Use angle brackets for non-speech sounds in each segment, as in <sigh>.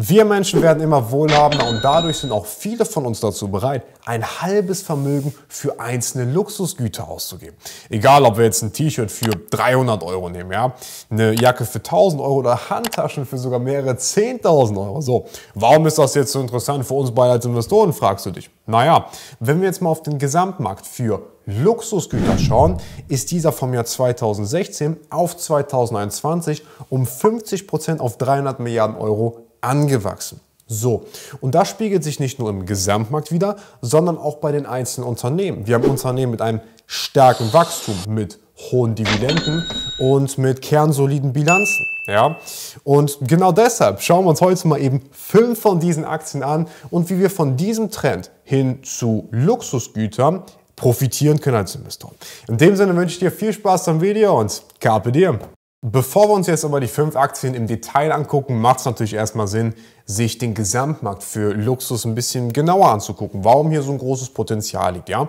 Wir Menschen werden immer wohlhabender und dadurch sind auch viele von uns dazu bereit, ein halbes Vermögen für einzelne Luxusgüter auszugeben. Egal, ob wir jetzt ein T-Shirt für 300 Euro nehmen, ja, eine Jacke für 1000 Euro oder Handtaschen für sogar mehrere 10.000 Euro. So, warum ist das jetzt so interessant für uns beide als Investoren, fragst du dich. Naja, wenn wir jetzt mal auf den Gesamtmarkt für Luxusgüter schauen, ist dieser vom Jahr 2016 auf 2021 um 50% Prozent auf 300 Milliarden Euro angewachsen. So, und das spiegelt sich nicht nur im Gesamtmarkt wider, sondern auch bei den einzelnen Unternehmen. Wir haben Unternehmen mit einem starken Wachstum, mit hohen Dividenden und mit kernsoliden Bilanzen. Ja? Und genau deshalb schauen wir uns heute mal eben fünf von diesen Aktien an und wie wir von diesem Trend hin zu Luxusgütern profitieren können als Investor. In dem Sinne wünsche ich dir viel Spaß am Video und carpe diem. Bevor wir uns jetzt aber die fünf Aktien im Detail angucken, macht es natürlich erstmal Sinn, sich den Gesamtmarkt für Luxus ein bisschen genauer anzugucken, warum hier so ein großes Potenzial liegt. Ja?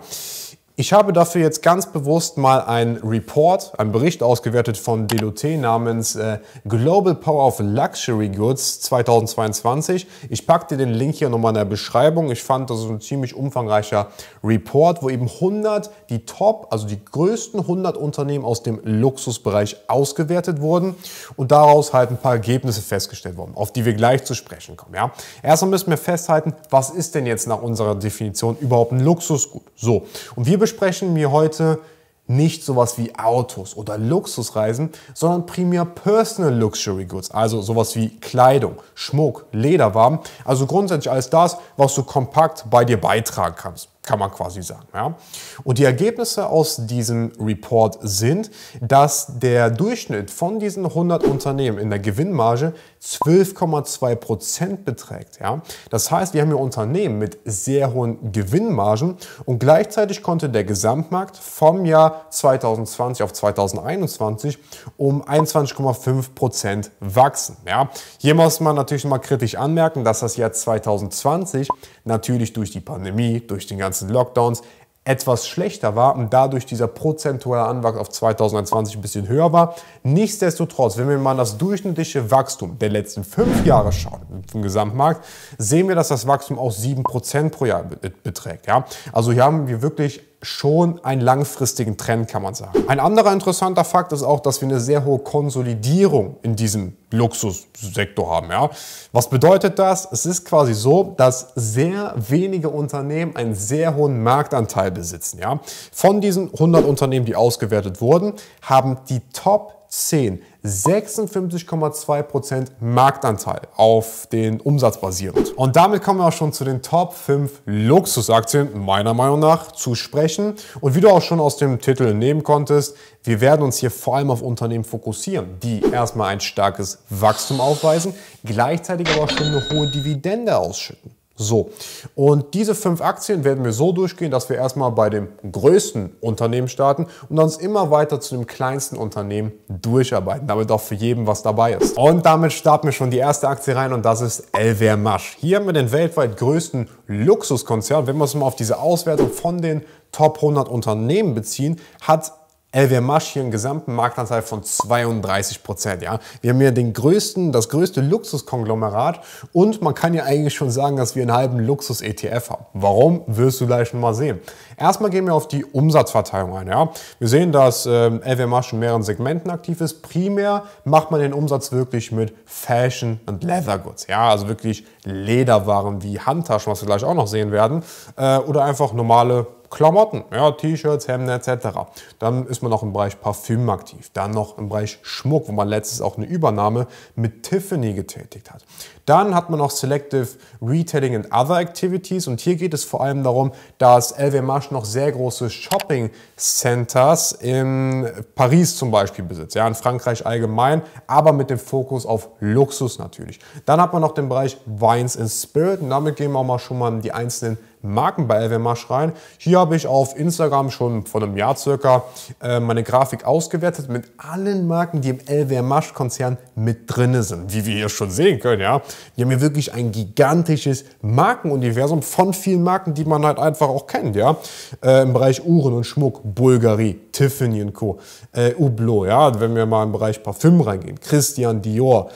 Ich habe dafür jetzt ganz bewusst mal einen Report, einen Bericht ausgewertet von Delote namens äh, Global Power of Luxury Goods 2022. Ich packe dir den Link hier nochmal in der Beschreibung. Ich fand, das ist ein ziemlich umfangreicher Report, wo eben 100, die Top, also die größten 100 Unternehmen aus dem Luxusbereich ausgewertet wurden und daraus halt ein paar Ergebnisse festgestellt wurden, auf die wir gleich zu sprechen kommen. Ja? Erstmal müssen wir festhalten, was ist denn jetzt nach unserer Definition überhaupt ein Luxusgut? So, und wir besprechen wir heute nicht sowas wie Autos oder Luxusreisen, sondern primär Personal Luxury Goods, also sowas wie Kleidung, Schmuck, Lederwaren, also grundsätzlich alles das, was du kompakt bei dir beitragen kannst kann man quasi sagen. Ja? Und die Ergebnisse aus diesem Report sind, dass der Durchschnitt von diesen 100 Unternehmen in der Gewinnmarge 12,2 beträgt. Ja? Das heißt, wir haben hier Unternehmen mit sehr hohen Gewinnmargen und gleichzeitig konnte der Gesamtmarkt vom Jahr 2020 auf 2021 um 21,5 wachsen. Ja? Hier muss man natürlich mal kritisch anmerken, dass das Jahr 2020 natürlich durch die Pandemie, durch den ganzen ganzen Lockdowns etwas schlechter war und dadurch dieser prozentuale Anwachs auf 2020 ein bisschen höher war. Nichtsdestotrotz, wenn wir mal das durchschnittliche Wachstum der letzten fünf Jahre schauen vom Gesamtmarkt, sehen wir, dass das Wachstum auch 7% pro Jahr beträgt. Ja? Also hier haben wir wirklich schon einen langfristigen Trend, kann man sagen. Ein anderer interessanter Fakt ist auch, dass wir eine sehr hohe Konsolidierung in diesem Luxussektor haben. Ja? Was bedeutet das? Es ist quasi so, dass sehr wenige Unternehmen einen sehr hohen Marktanteil besitzen. Ja? Von diesen 100 Unternehmen, die ausgewertet wurden, haben die Top 10 56,2% Marktanteil auf den Umsatz basierend. Und damit kommen wir auch schon zu den Top 5 Luxusaktien, meiner Meinung nach, zu sprechen. Und wie du auch schon aus dem Titel nehmen konntest, wir werden uns hier vor allem auf Unternehmen fokussieren, die erstmal ein starkes Wachstum aufweisen, gleichzeitig aber auch schon eine hohe Dividende ausschütten. So, und diese fünf Aktien werden wir so durchgehen, dass wir erstmal bei dem größten Unternehmen starten und uns immer weiter zu dem kleinsten Unternehmen durcharbeiten, damit auch für jeden was dabei ist. Und damit starten wir schon die erste Aktie rein und das ist LWR Masch. Hier haben wir den weltweit größten Luxuskonzern. Wenn wir uns mal auf diese Auswertung von den Top 100 Unternehmen beziehen, hat LVMH hier einen gesamten Marktanteil von 32 Prozent. Ja? Wir haben hier den größten, das größte Luxuskonglomerat und man kann ja eigentlich schon sagen, dass wir einen halben Luxus-ETF haben. Warum, wirst du gleich mal sehen. Erstmal gehen wir auf die Umsatzverteilung ein. Ja? Wir sehen, dass äh, LVMH in mehreren Segmenten aktiv ist. Primär macht man den Umsatz wirklich mit Fashion und Leather Goods. Ja? Also wirklich Lederwaren wie Handtaschen, was wir gleich auch noch sehen werden. Äh, oder einfach normale Klamotten, ja, T-Shirts, Hemden etc. Dann ist man auch im Bereich Parfüm aktiv, dann noch im Bereich Schmuck, wo man letztes auch eine Übernahme mit Tiffany getätigt hat. Dann hat man auch Selective Retailing and Other Activities und hier geht es vor allem darum, dass LW noch sehr große Shopping Centers in Paris zum Beispiel besitzt, ja, in Frankreich allgemein, aber mit dem Fokus auf Luxus natürlich. Dann hat man noch den Bereich Wines and Spirit und damit gehen wir auch mal schon mal in die einzelnen Marken bei LWMarsch rein. Hier habe ich auf Instagram schon vor einem Jahr circa äh, meine Grafik ausgewertet mit allen Marken, die im LWMarsch-Konzern mit drin sind. Wie wir hier schon sehen können, ja. Wir haben hier wirklich ein gigantisches Markenuniversum von vielen Marken, die man halt einfach auch kennt, ja. Äh, Im Bereich Uhren und Schmuck, Bulgari, Tiffany Co., äh, Hublot, ja. Wenn wir mal im Bereich Parfüm reingehen, Christian Dior,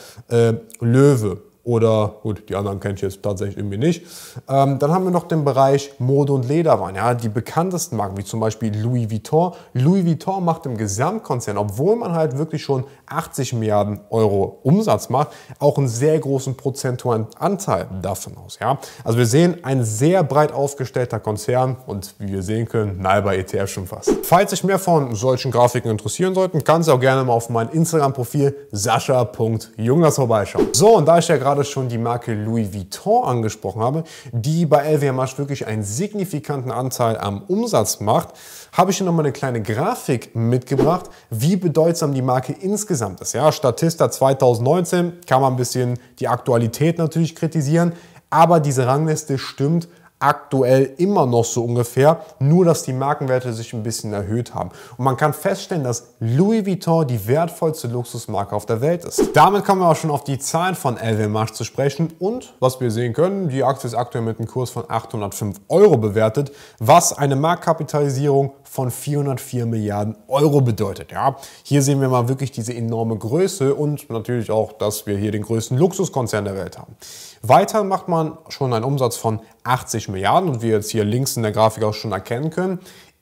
Löwe, oder gut, die anderen kenne ich jetzt tatsächlich irgendwie nicht. Ähm, dann haben wir noch den Bereich Mode und Lederwaren. Ja, die bekanntesten Marken, wie zum Beispiel Louis Vuitton. Louis Vuitton macht im Gesamtkonzern, obwohl man halt wirklich schon 80 Milliarden Euro Umsatz macht, auch einen sehr großen prozentualen Anteil davon aus. Ja? Also wir sehen ein sehr breit aufgestellter Konzern und wie wir sehen können, nahe bei ETF schon fast. Falls sich mehr von solchen Grafiken interessieren sollten, kannst du auch gerne mal auf mein Instagram-Profil sascha.jungers vorbeischauen. So, und da ich ja gerade schon die Marke Louis Vuitton angesprochen habe, die bei LVMH wirklich einen signifikanten Anteil am Umsatz macht, habe ich hier nochmal eine kleine Grafik mitgebracht, wie bedeutsam die Marke insgesamt ist. Ja, Statista 2019 kann man ein bisschen die Aktualität natürlich kritisieren, aber diese Rangliste stimmt aktuell immer noch so ungefähr, nur dass die Markenwerte sich ein bisschen erhöht haben. Und man kann feststellen, dass Louis Vuitton die wertvollste Luxusmarke auf der Welt ist. Damit kommen wir auch schon auf die Zahlen von LV Marsch zu sprechen und was wir sehen können, die Aktie ist aktuell mit einem Kurs von 805 Euro bewertet, was eine Marktkapitalisierung von 404 Milliarden Euro bedeutet. Ja, hier sehen wir mal wirklich diese enorme Größe und natürlich auch, dass wir hier den größten Luxuskonzern der Welt haben. Weiter macht man schon einen Umsatz von 80 Milliarden und wie wir jetzt hier links in der Grafik auch schon erkennen können,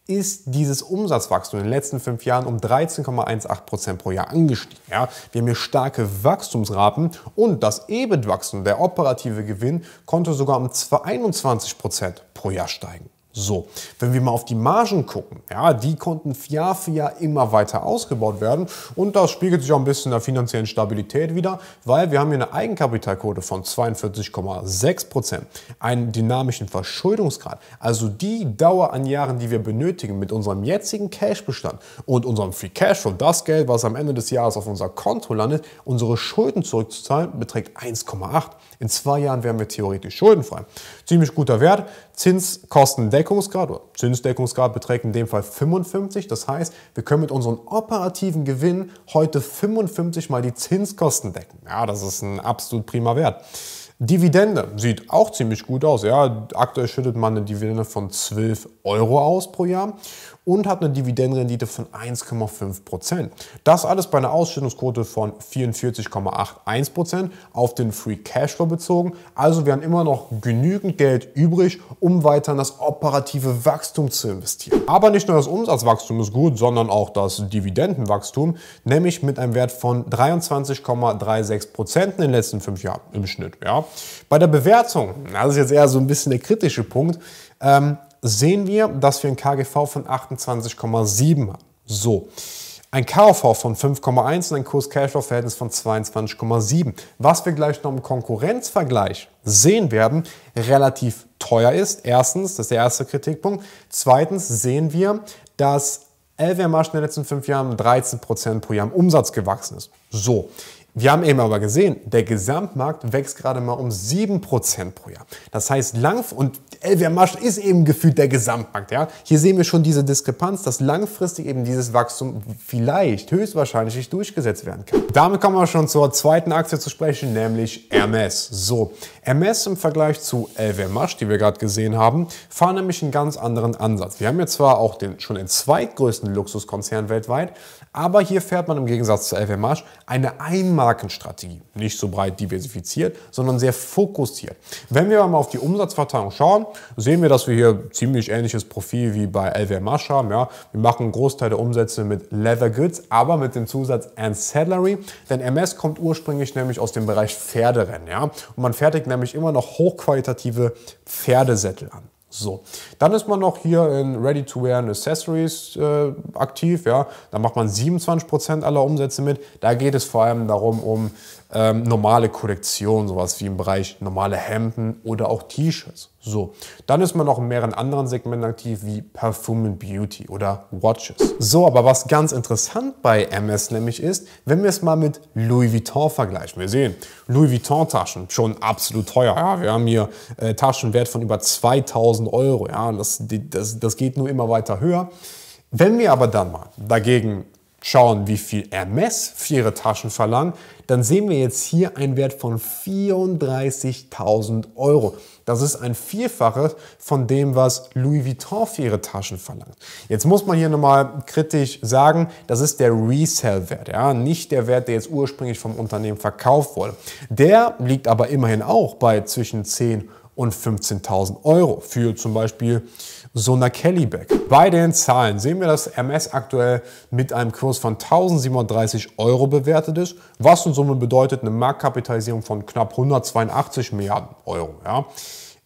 ist dieses Umsatzwachstum in den letzten fünf Jahren um 13,18 Prozent pro Jahr angestiegen. Ja, wir haben hier starke Wachstumsraten und das EBIT-Wachstum, der operative Gewinn, konnte sogar um 21 Prozent pro Jahr steigen. So, wenn wir mal auf die Margen gucken, ja, die konnten Jahr für Jahr immer weiter ausgebaut werden und das spiegelt sich auch ein bisschen in der finanziellen Stabilität wieder, weil wir haben hier eine Eigenkapitalquote von 42,6%, Prozent, einen dynamischen Verschuldungsgrad, also die Dauer an Jahren, die wir benötigen mit unserem jetzigen Cashbestand und unserem Free Cash und das Geld, was am Ende des Jahres auf unser Konto landet, unsere Schulden zurückzuzahlen, beträgt 1,8. In zwei Jahren wären wir theoretisch schuldenfrei. Ziemlich guter Wert. Zinskostendeckungsgrad oder Zinsdeckungsgrad beträgt in dem Fall 55. Das heißt, wir können mit unserem operativen Gewinn heute 55 mal die Zinskosten decken. Ja, das ist ein absolut prima Wert. Dividende sieht auch ziemlich gut aus. Ja, aktuell schüttet man eine Dividende von 12 Euro aus pro Jahr und hat eine Dividendenrendite von 1,5%. Prozent. Das alles bei einer Ausschüttungsquote von 44,81% Prozent auf den Free Cashflow bezogen. Also wir haben immer noch genügend Geld übrig, um weiter in das operative Wachstum zu investieren. Aber nicht nur das Umsatzwachstum ist gut, sondern auch das Dividendenwachstum, nämlich mit einem Wert von 23,36% Prozent in den letzten fünf Jahren im Schnitt. Ja. Bei der Bewertung, das ist jetzt eher so ein bisschen der kritische Punkt, ähm, sehen wir, dass wir ein KGV von 28,7 haben. So. Ein KV von 5,1 und ein Kurs-Cashflow-Verhältnis von 22,7. Was wir gleich noch im Konkurrenzvergleich sehen werden, relativ teuer ist. Erstens, das ist der erste Kritikpunkt. Zweitens sehen wir, dass LWMH in den letzten fünf Jahren 13% pro Jahr im Umsatz gewachsen ist. So, wir haben eben aber gesehen, der Gesamtmarkt wächst gerade mal um 7% pro Jahr. Das heißt, Langf und Elvermarsch ist eben gefühlt der Gesamtmarkt. Ja? Hier sehen wir schon diese Diskrepanz, dass langfristig eben dieses Wachstum vielleicht, höchstwahrscheinlich nicht durchgesetzt werden kann. Damit kommen wir schon zur zweiten Aktie zu sprechen, nämlich Hermes. So, Hermes im Vergleich zu Elvermarsch, die wir gerade gesehen haben, fahren nämlich einen ganz anderen Ansatz. Wir haben ja zwar auch den schon den zweitgrößten Luxuskonzern weltweit, aber hier fährt man im Gegensatz zu Elvermarsch eine einmalige Markenstrategie. Nicht so breit diversifiziert, sondern sehr fokussiert. Wenn wir mal auf die Umsatzverteilung schauen, sehen wir, dass wir hier ziemlich ähnliches Profil wie bei LWM haben. Ja. Wir machen einen Großteil der Umsätze mit Leather Goods, aber mit dem Zusatz and Ancillary, denn MS kommt ursprünglich nämlich aus dem Bereich Pferderennen. Ja. Und man fertigt nämlich immer noch hochqualitative Pferdesättel an. So, dann ist man noch hier in Ready-to-Wear and Accessories äh, aktiv, ja, da macht man 27% aller Umsätze mit. Da geht es vor allem darum, um ähm, normale Kollektion, sowas wie im Bereich normale Hemden oder auch T-Shirts. So, dann ist man auch in mehreren anderen Segmenten aktiv wie Perfume and Beauty oder Watches. So, aber was ganz interessant bei MS nämlich ist, wenn wir es mal mit Louis Vuitton vergleichen. Wir sehen, Louis Vuitton Taschen, schon absolut teuer. Ja, wir haben hier äh, Taschenwert von über 2000 Euro. Ja, das, das, das geht nur immer weiter höher. Wenn wir aber dann mal dagegen schauen, wie viel Hermes für ihre Taschen verlangt, dann sehen wir jetzt hier einen Wert von 34.000 Euro. Das ist ein Vielfaches von dem, was Louis Vuitton für ihre Taschen verlangt. Jetzt muss man hier nochmal kritisch sagen, das ist der Resell-Wert, ja? nicht der Wert, der jetzt ursprünglich vom Unternehmen verkauft wurde. Der liegt aber immerhin auch bei zwischen 10 und 15.000 Euro für zum Beispiel Sona Kellyback. Bei den Zahlen sehen wir, dass MS aktuell mit einem Kurs von 1037 Euro bewertet ist, was in Summe bedeutet eine Marktkapitalisierung von knapp 182 Milliarden Euro. Ja.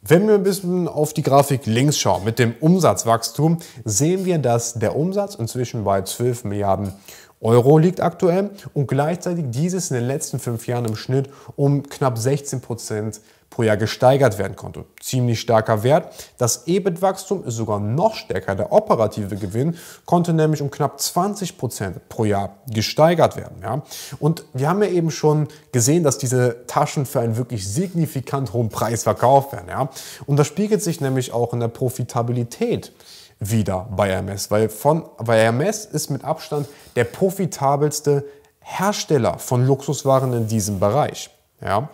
Wenn wir ein bisschen auf die Grafik links schauen mit dem Umsatzwachstum, sehen wir, dass der Umsatz inzwischen bei 12 Milliarden Euro Euro liegt aktuell und gleichzeitig dieses in den letzten fünf Jahren im Schnitt um knapp 16 Prozent pro Jahr gesteigert werden konnte. Ziemlich starker Wert. Das EBIT-Wachstum ist sogar noch stärker. Der operative Gewinn konnte nämlich um knapp 20 Prozent pro Jahr gesteigert werden. Ja? Und wir haben ja eben schon gesehen, dass diese Taschen für einen wirklich signifikant hohen Preis verkauft werden. Ja? Und das spiegelt sich nämlich auch in der Profitabilität wieder bei Hermes, weil, von, weil Hermes ist mit Abstand der profitabelste Hersteller von Luxuswaren in diesem Bereich. Ja.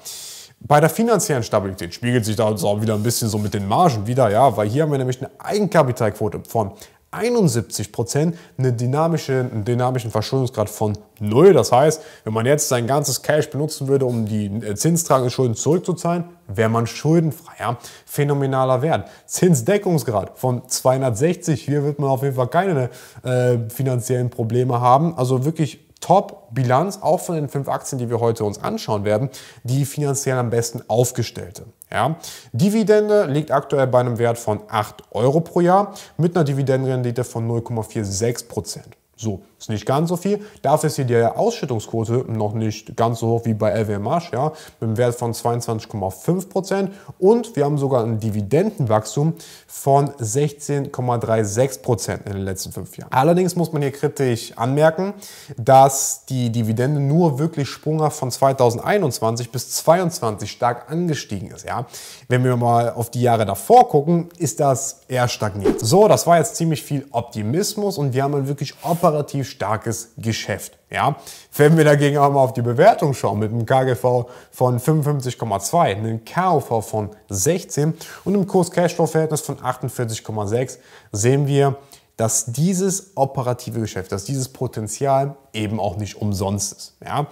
Bei der finanziellen Stabilität spiegelt sich da also auch wieder ein bisschen so mit den Margen wieder, ja, weil hier haben wir nämlich eine Eigenkapitalquote von 71 Prozent, einen dynamischen, einen dynamischen Verschuldungsgrad von 0. Das heißt, wenn man jetzt sein ganzes Cash benutzen würde, um die äh, zinstragenden Schulden zurückzuzahlen, wäre man schuldenfreier, Phänomenaler Wert. Zinsdeckungsgrad von 260. Hier wird man auf jeden Fall keine äh, finanziellen Probleme haben. Also wirklich Top-Bilanz, auch von den fünf Aktien, die wir heute uns anschauen werden, die finanziell am besten aufgestellte. Ja. Dividende liegt aktuell bei einem Wert von 8 Euro pro Jahr mit einer Dividendenrendite von 0,46 Prozent. So, ist nicht ganz so viel. Dafür ist hier die Ausschüttungsquote noch nicht ganz so hoch wie bei LW Marsch, ja, mit einem Wert von 22,5%. Und wir haben sogar ein Dividendenwachstum von 16,36% in den letzten fünf Jahren. Allerdings muss man hier kritisch anmerken, dass die Dividende nur wirklich sprunghaft von 2021 bis 2022 stark angestiegen ist. Ja. Wenn wir mal auf die Jahre davor gucken, ist das eher stagniert. So, das war jetzt ziemlich viel Optimismus und wir haben halt wirklich operativ starkes Geschäft. Ja? Wenn wir dagegen einmal auf die Bewertung schauen, mit einem KGV von 55,2, einem KUV von 16 und einem Kurs-Cashflow-Verhältnis von 48,6 sehen wir, dass dieses operative Geschäft, dass dieses Potenzial eben auch nicht umsonst ist. Ja?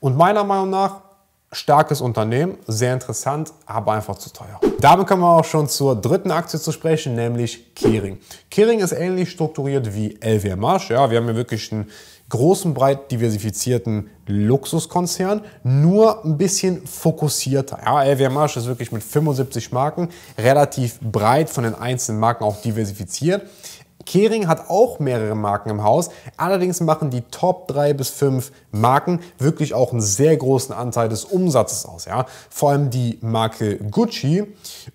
Und meiner Meinung nach Starkes Unternehmen, sehr interessant, aber einfach zu teuer. Damit kommen wir auch schon zur dritten Aktie zu sprechen, nämlich Kering. Kering ist ähnlich strukturiert wie LWM Ja, wir haben hier wirklich einen großen, breit diversifizierten Luxuskonzern, nur ein bisschen fokussierter. Ja, LWM ist wirklich mit 75 Marken relativ breit von den einzelnen Marken auch diversifiziert. Kering hat auch mehrere Marken im Haus, allerdings machen die Top 3 bis 5 Marken wirklich auch einen sehr großen Anteil des Umsatzes aus. Ja? Vor allem die Marke Gucci,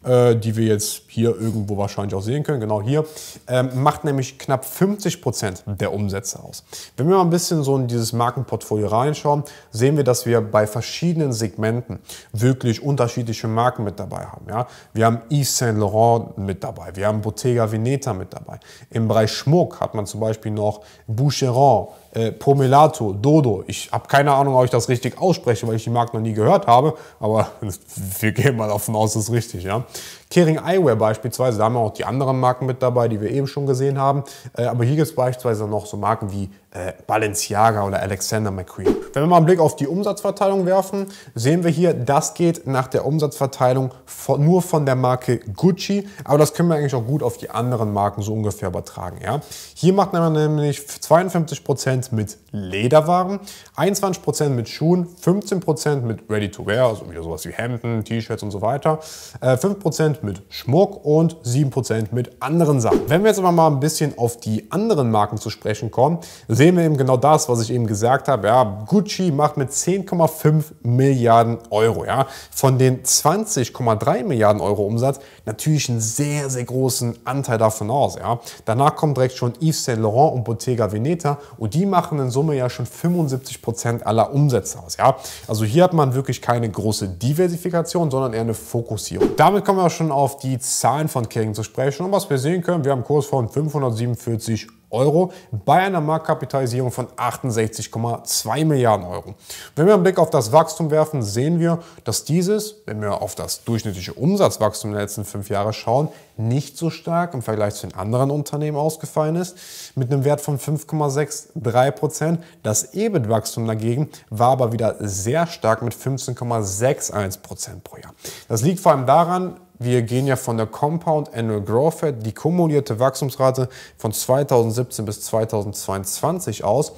äh, die wir jetzt hier irgendwo wahrscheinlich auch sehen können, genau hier, äh, macht nämlich knapp 50% Prozent der Umsätze aus. Wenn wir mal ein bisschen so in dieses Markenportfolio reinschauen, sehen wir, dass wir bei verschiedenen Segmenten wirklich unterschiedliche Marken mit dabei haben. Ja? Wir haben Yves Saint Laurent mit dabei, wir haben Bottega Veneta mit dabei. Im Bereich Schmuck hat man zum Beispiel noch Boucheron, äh, Pomelato, Dodo. Ich habe keine Ahnung, ob ich das richtig ausspreche, weil ich die Marke noch nie gehört habe, aber <laughs> wir gehen mal davon aus, das ist richtig. Ja? Kering Eyewear beispielsweise, da haben wir auch die anderen Marken mit dabei, die wir eben schon gesehen haben. Äh, aber hier gibt es beispielsweise noch so Marken wie äh, Balenciaga oder Alexander McQueen. Wenn wir mal einen Blick auf die Umsatzverteilung werfen, sehen wir hier, das geht nach der Umsatzverteilung von, nur von der Marke Gucci, aber das können wir eigentlich auch gut auf die anderen Marken so ungefähr übertragen. Ja? Hier macht man nämlich 52% Prozent mit Lederwaren, 21% mit Schuhen, 15% mit Ready-to-Wear, also wieder sowas wie Hemden, T-Shirts und so weiter, 5% äh, mit Schmuck und 7% mit anderen Sachen. Wenn wir jetzt aber mal ein bisschen auf die anderen Marken zu sprechen kommen, sehen wir eben genau das, was ich eben gesagt habe. Ja, Gucci macht mit 10,5 Milliarden Euro, ja, von den 20,3 Milliarden Euro Umsatz natürlich einen sehr, sehr großen Anteil davon aus. Ja. Danach kommt direkt schon Yves Saint Laurent und Bottega Veneta und die machen in Summe ja schon 75% Prozent aller Umsätze aus. Ja? Also hier hat man wirklich keine große Diversifikation, sondern eher eine Fokussierung. Damit kommen wir schon auf die Zahlen von Kering zu sprechen. Und was wir sehen können, wir haben einen Kurs von 547 Euro bei einer Marktkapitalisierung von 68,2 Milliarden Euro. Wenn wir einen Blick auf das Wachstum werfen, sehen wir, dass dieses, wenn wir auf das durchschnittliche Umsatzwachstum der letzten fünf Jahre schauen, nicht so stark im Vergleich zu den anderen Unternehmen ausgefallen ist, mit einem Wert von 5,63 Prozent. Das EBIT-Wachstum dagegen war aber wieder sehr stark mit 15,61 Prozent pro Jahr. Das liegt vor allem daran, wir gehen ja von der Compound Annual Growth Rate, die kumulierte Wachstumsrate von 2017 bis 2022 aus.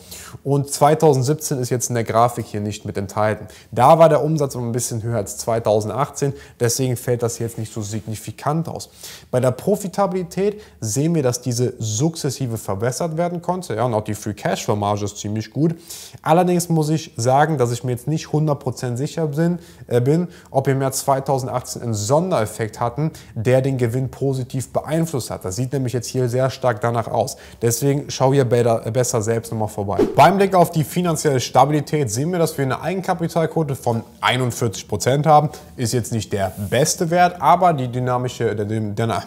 Und 2017 ist jetzt in der Grafik hier nicht mit enthalten. Da war der Umsatz ein bisschen höher als 2018, deswegen fällt das jetzt nicht so signifikant aus. Bei der Profitabilität sehen wir, dass diese sukzessive verbessert werden konnte. Ja, und auch die Free Cash Flow Marge ist ziemlich gut. Allerdings muss ich sagen, dass ich mir jetzt nicht 100% sicher bin, äh, bin, ob im Jahr 2018 ein Sondereffekt Nebeneffekt hatten, der den Gewinn positiv beeinflusst hat. Das sieht nämlich jetzt hier sehr stark danach aus. Deswegen schau hier äh, besser selbst nochmal vorbei. Beim Blick auf die finanzielle Stabilität sehen wir, dass wir eine Eigenkapitalquote von 41% Prozent haben. Ist jetzt nicht der beste Wert, aber die dynamische, der, der,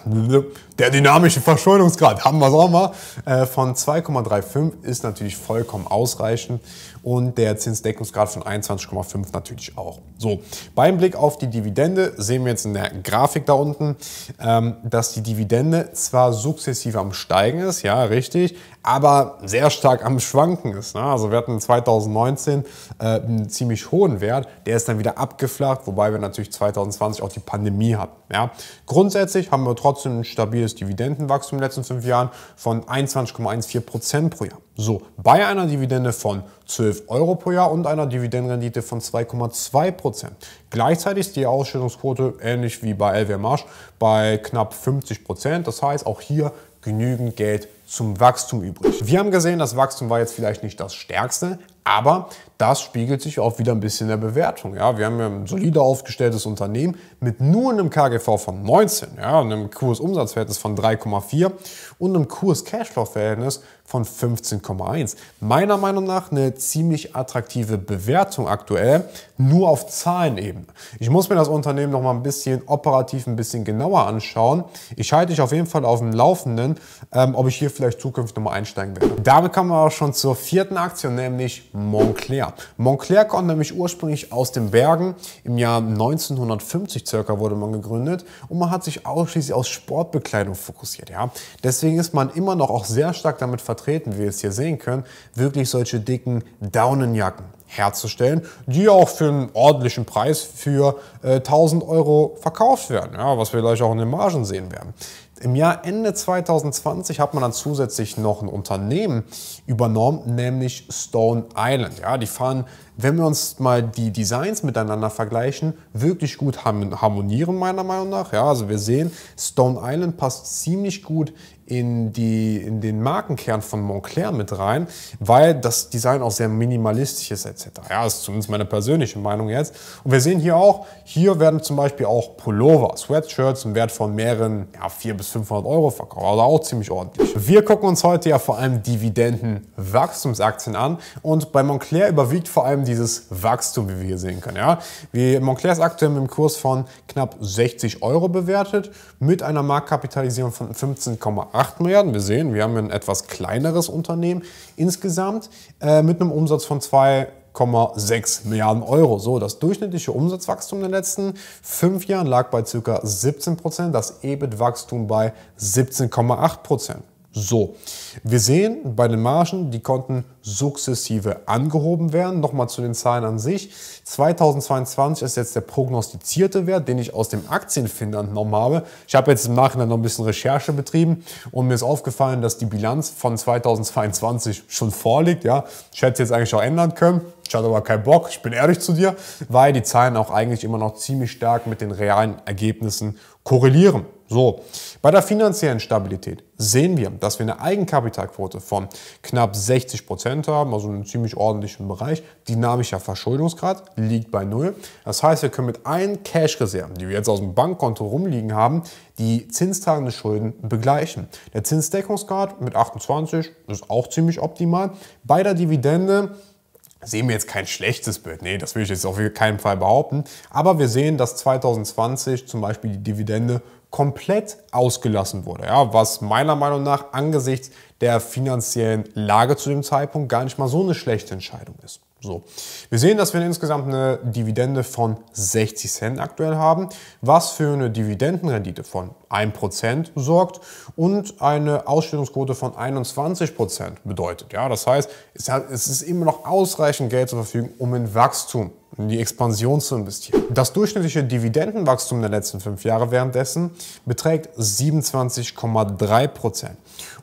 der dynamische Verschuldungsgrad, haben wir es auch mal, äh, von 2,35 ist natürlich vollkommen ausreichend und der Zinsdeckungsgrad von 21,5 natürlich auch. So, beim Blick auf die Dividende sehen wir jetzt in der Grafik, Grafik da unten, ähm, dass die Dividende zwar sukzessive am Steigen ist, ja, richtig, aber sehr stark am Schwanken ist. Ne? Also wir hatten 2019 äh, einen ziemlich hohen Wert, der ist dann wieder abgeflacht, wobei wir natürlich 2020 auch die Pandemie hatten. Ja. Grundsätzlich haben wir trotzdem ein stabiles Dividendenwachstum in den letzten fünf Jahren von 21,14 Prozent pro Jahr. So, bei einer Dividende von 12 Euro pro Jahr und einer Dividendenrendite von 2,2 Prozent. Gleichzeitig ist die Ausschüttungsquote ähnlich wie bei LW Marsch bei knapp 50 Prozent. Das heißt, auch hier genügend Geld zum Wachstum übrig. Wir haben gesehen, das Wachstum war jetzt vielleicht nicht das stärkste, aber das spiegelt sich auch wieder ein bisschen in der Bewertung. Ja, wir haben ja ein solide aufgestelltes Unternehmen mit nur einem KGV von 19, ja, einem Kursumsatzverhältnis von 3,4 und einem Kurs-Cashflow-Verhältnis von 15,1. Meiner Meinung nach eine ziemlich attraktive Bewertung aktuell, nur auf Zahlenebene. Ich muss mir das Unternehmen noch mal ein bisschen operativ, ein bisschen genauer anschauen. Ich halte dich auf jeden Fall auf dem Laufenden, ähm, ob ich hier vielleicht zukünftig nochmal einsteigen werde. Damit kommen wir auch schon zur vierten Aktie, nämlich Montclair. Montclair kommt nämlich ursprünglich aus den Bergen. Im Jahr 1950 circa wurde man gegründet und man hat sich ausschließlich aus Sportbekleidung fokussiert. Ja? Deswegen ist man immer noch auch sehr stark damit verbunden vertreten, wie wir es hier sehen können, wirklich solche dicken Daunenjacken herzustellen, die auch für einen ordentlichen Preis für äh, 1000 Euro verkauft werden, ja, was wir gleich auch in den Margen sehen werden. Im Jahr Ende 2020 hat man dann zusätzlich noch ein Unternehmen übernommen, nämlich Stone Island. Ja, die fahren wenn wir uns mal die Designs miteinander vergleichen, wirklich gut harmonieren, meiner Meinung nach. Ja, also wir sehen, Stone Island passt ziemlich gut in, die, in den Markenkern von Montclair mit rein, weil das Design auch sehr minimalistisch ist etc. Ja, das ist zumindest meine persönliche Meinung jetzt. Und wir sehen hier auch, hier werden zum Beispiel auch Pullover, Sweatshirts im Wert von mehreren, ja, 400 bis 500 Euro verkauft, also auch ziemlich ordentlich. Wir gucken uns heute ja vor allem Dividendenwachstumsaktien an und bei Montclair überwiegt vor allem dieses Wachstum, wie wir hier sehen können. Ja? Wie Montclair ist aktuell mit einem Kurs von knapp 60 Euro bewertet, mit einer Marktkapitalisierung von 15,8 Milliarden. Wir sehen, wir haben ein etwas kleineres Unternehmen insgesamt äh, mit einem Umsatz von 2 6 Milliarden Euro. So, das durchschnittliche Umsatzwachstum in den letzten fünf Jahren lag bei ca. 17 Prozent, das EBIT-Wachstum bei 17,8 Prozent. So, wir sehen bei den Margen, die konnten sukzessive angehoben werden. Nochmal zu den Zahlen an sich. 2022 ist jetzt der prognostizierte Wert, den ich aus dem Aktienfinder entnommen habe. Ich habe jetzt im Nachhinein noch ein bisschen Recherche betrieben und mir ist aufgefallen, dass die Bilanz von 2022 schon vorliegt. Ja, ich hätte es jetzt eigentlich auch ändern können. Ich hatte aber keinen Bock, ich bin ehrlich zu dir, weil die Zahlen auch eigentlich immer noch ziemlich stark mit den realen Ergebnissen korrelieren. So, bei der finanziellen Stabilität sehen wir, dass wir eine Eigenkapitalquote von knapp 60 Prozent Prozent haben, also einen ziemlich ordentlichen Bereich. Dynamischer Verschuldungsgrad liegt bei Null. Das heißt, wir können mit allen Cash-Reserven, die wir jetzt aus dem Bankkonto rumliegen haben, die zinstragenden Schulden begleichen. Der Zinsdeckungsgrad mit 28 ist auch ziemlich optimal. Bei der Dividende sehen wir jetzt kein schlechtes Bild. Nee, das will ich jetzt auf keinen Fall behaupten. Aber wir sehen, dass 2020 zum Beispiel die Dividende komplett ausgelassen wurde, ja, was meiner Meinung nach angesichts der finanziellen Lage zu dem Zeitpunkt gar nicht mal so eine schlechte Entscheidung ist. So. Wir sehen, dass wir insgesamt eine Dividende von 60 Cent aktuell haben, was für eine Dividendenrendite von 1% sorgt und eine Ausstellungsquote von 21% bedeutet. Ja, das heißt, es ist immer noch ausreichend Geld zur Verfügung, um in Wachstum in die Expansion zu investieren. Das durchschnittliche Dividendenwachstum der letzten fünf Jahre währenddessen beträgt 27,3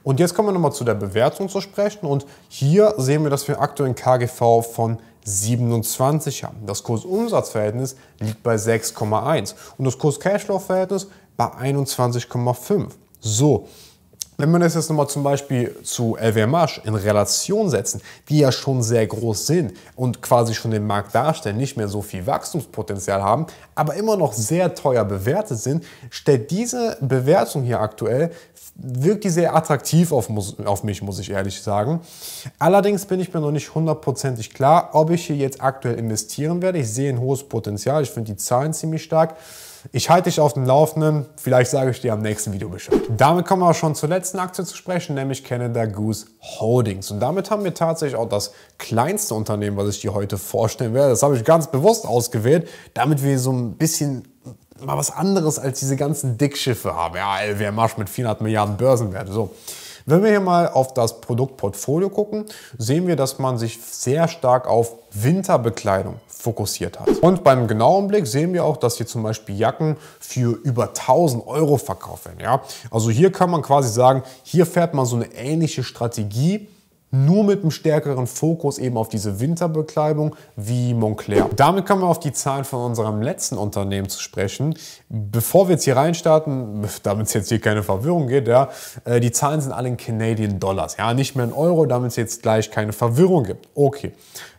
Und jetzt kommen wir nochmal zu der Bewertung zu sprechen und hier sehen wir, dass wir aktuell einen KGV von 27 haben. Das Kurs-Umsatz-Verhältnis liegt bei 6,1 und das Kurs-Cashflow-Verhältnis bei 21,5. So, wenn wir das jetzt nochmal zum Beispiel zu LVMH in Relation setzen, die ja schon sehr groß sind und quasi schon den Markt darstellen, nicht mehr so viel Wachstumspotenzial haben, aber immer noch sehr teuer bewertet sind, stellt diese Bewertung hier aktuell, wirkt die sehr attraktiv auf, auf mich, muss ich ehrlich sagen. Allerdings bin ich mir noch nicht hundertprozentig klar, ob ich hier jetzt aktuell investieren werde. Ich sehe ein hohes Potenzial, ich finde die Zahlen ziemlich stark. Ich halte dich auf dem Laufenden, vielleicht sage ich dir am nächsten Video Bescheid. Damit kommen wir auch schon zur letzten Aktie zu sprechen, nämlich Canada Goose Holdings. Und damit haben wir tatsächlich auch das kleinste Unternehmen, was ich dir heute vorstellen werde. Das habe ich ganz bewusst ausgewählt, damit wir so ein bisschen mal was anderes als diese ganzen Dickschiffe haben. Ja, LWM Marsch mit 400 Milliarden Börsenwert. So. Wenn wir hier mal auf das Produktportfolio gucken, sehen wir, dass man sich sehr stark auf Winterbekleidung, fokussiert hat. Und beim genauen Blick sehen wir auch, dass hier zum Beispiel Jacken für über 1000 Euro verkauft werden. Ja? Also hier kann man quasi sagen, hier fährt man so eine ähnliche Strategie nur mit einem stärkeren Fokus eben auf diese Winterbekleidung wie Moncler. Damit kommen wir auf die Zahlen von unserem letzten Unternehmen zu sprechen. Bevor wir jetzt hier reinstarten, <laughs> damit es jetzt hier keine Verwirrung geht, ja, äh, die Zahlen sind alle in Canadian Dollars, ja, nicht mehr in Euro, damit es jetzt gleich keine Verwirrung gibt. Okay.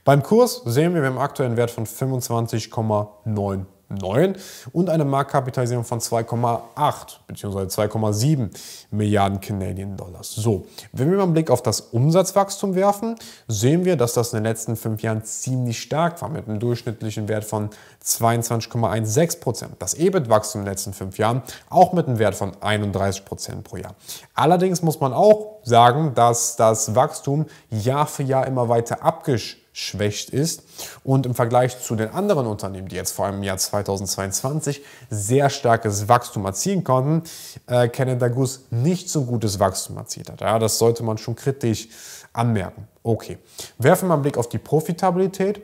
Beim Kurs sehen wir, wir haben aktuell einen Wert von 25,9 2,9 und eine Marktkapitalisierung von 2,8 bzw. 2,7 Milliarden Canadian Dollars. So, wenn wir mal einen Blick auf das Umsatzwachstum werfen, sehen wir, dass das in den letzten fünf Jahren ziemlich stark war mit einem durchschnittlichen Wert von 22,16 Prozent. Das EBIT-Wachstum in den letzten fünf Jahren auch mit einem Wert von 31 Prozent pro Jahr. Allerdings muss man auch sagen, dass das Wachstum Jahr für Jahr immer weiter abgeschnitten schwächt ist und im Vergleich zu den anderen Unternehmen, die jetzt vor allem im Jahr 2022 sehr starkes Wachstum erzielen konnten, äh, Canada Goose nicht so gutes Wachstum erzielt hat. Ja, das sollte man schon kritisch anmerken. Okay, werfen wir einen Blick auf die Profitabilität.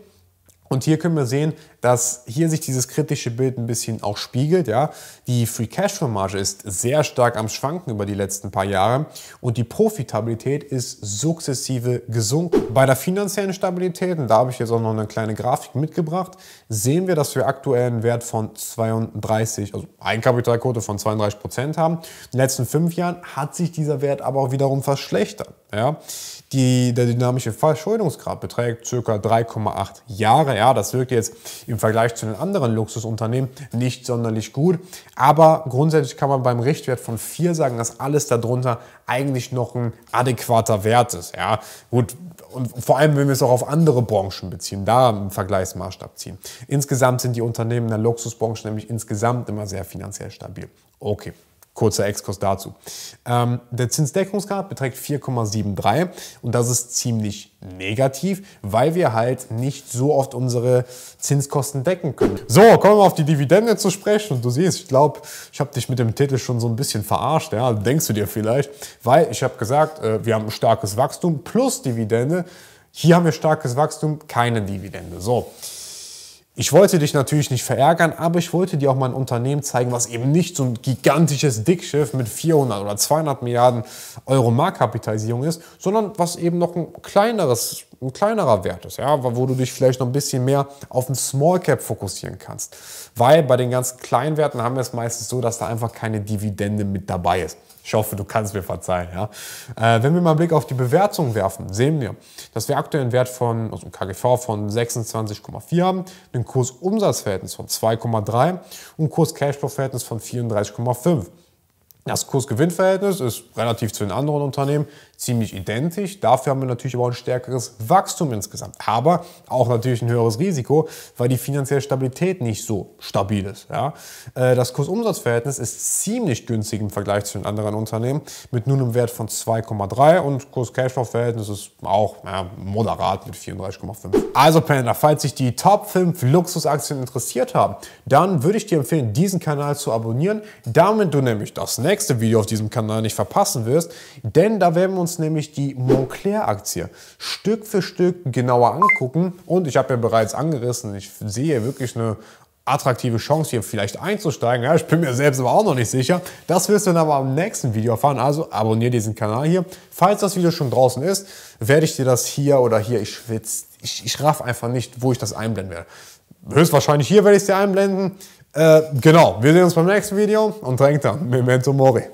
Und hier können wir sehen, dass hier sich dieses kritische Bild ein bisschen auch spiegelt. Ja? Die Free Cashflow Marge ist sehr stark am Schwanken über die letzten paar Jahre und die Profitabilität ist sukzessive gesunken. Bei der finanziellen Stabilität, und da habe ich jetzt auch noch eine kleine Grafik mitgebracht, sehen wir, dass wir aktuell einen Wert von 32, also Eigenkapitalquote von 32 Prozent haben. In den letzten fünf Jahren hat sich dieser Wert aber auch wiederum verschlechtert. Ja? Die, der dynamische Verschuldungsgrad beträgt ca. 3,8 Jahre. Ja, das wirkt jetzt im Vergleich zu den anderen Luxusunternehmen nicht sonderlich gut. Aber grundsätzlich kann man beim Richtwert von 4 sagen, dass alles darunter eigentlich noch ein adäquater Wert ist. Ja, gut. Und vor allem, wenn wir es auch auf andere Branchen beziehen, da einen Vergleichsmaßstab ziehen. Insgesamt sind die Unternehmen der Luxusbranche nämlich insgesamt immer sehr finanziell stabil. Okay, Kurzer Exkurs dazu. Ähm, der Zinsdeckungsgrad beträgt 4,73 und das ist ziemlich negativ, weil wir halt nicht so oft unsere Zinskosten decken können. So, kommen wir auf die Dividende zu sprechen. Du siehst, ich glaube, ich habe dich mit dem Titel schon so ein bisschen verarscht, ja, denkst du dir vielleicht, weil ich habe gesagt, äh, wir haben ein starkes Wachstum plus Dividende. Hier haben wir starkes Wachstum, keine Dividende. So. Ich wollte dich natürlich nicht verärgern, aber ich wollte dir auch mal ein Unternehmen zeigen, was eben nicht so ein gigantisches Dickschiff mit 400 oder 200 Milliarden Euro Marktkapitalisierung ist, sondern was eben noch ein kleineres ein kleinerer Wert ist, ja, wo du dich vielleicht noch ein bisschen mehr auf ein Small Cap fokussieren kannst. Weil bei den ganzen kleinen Werten haben wir es meistens so, dass da einfach keine Dividende mit dabei ist. Ich hoffe, du kannst mir verzeihen. Ja. Äh, wenn wir mal einen Blick auf die Bewertung werfen, sehen wir, dass wir aktuell einen Wert von, also ein KGV von 26,4 haben, einen Kursumsatzverhältnis von 2,3 und ein Kurs-Cashflow-Verhältnis von 34,5. Das Kurs-Gewinn-Verhältnis ist relativ zu den anderen Unternehmen ziemlich identisch. Dafür haben wir natürlich aber ein stärkeres Wachstum insgesamt. Aber auch natürlich ein höheres Risiko, weil die finanzielle Stabilität nicht so stabil ist. Ja? Äh, das Kursumsatzverhältnis ist ziemlich günstig im Vergleich zu den anderen Unternehmen mit nur einem Wert von 2,3 und Kurs-Cashflow-Verhältnis ist auch ja, moderat mit 34,5. Also Panda, falls sich die Top 5 Luxusaktien interessiert haben, dann würde ich dir empfehlen, diesen Kanal zu abonnieren, damit du nämlich das nächste Video auf diesem Kanal nicht verpassen wirst, denn da werden wir uns uns nämlich die Montclair-Aktie Stück für Stück genauer angucken. Und ich habe ja bereits angerissen, ich sehe wirklich eine attraktive Chance, hier vielleicht einzusteigen. Ja, ich bin mir selbst aber auch noch nicht sicher. Das wirst du dann aber am nächsten Video erfahren. Also abonniere diesen Kanal hier. Falls das Video schon draußen ist, werde ich dir das hier oder hier, ich, ich, ich raff einfach nicht, wo ich das einblenden werde. Höchstwahrscheinlich hier werde ich es dir einblenden. Äh, genau, wir sehen uns beim nächsten Video und drängt dann, Memento Mori.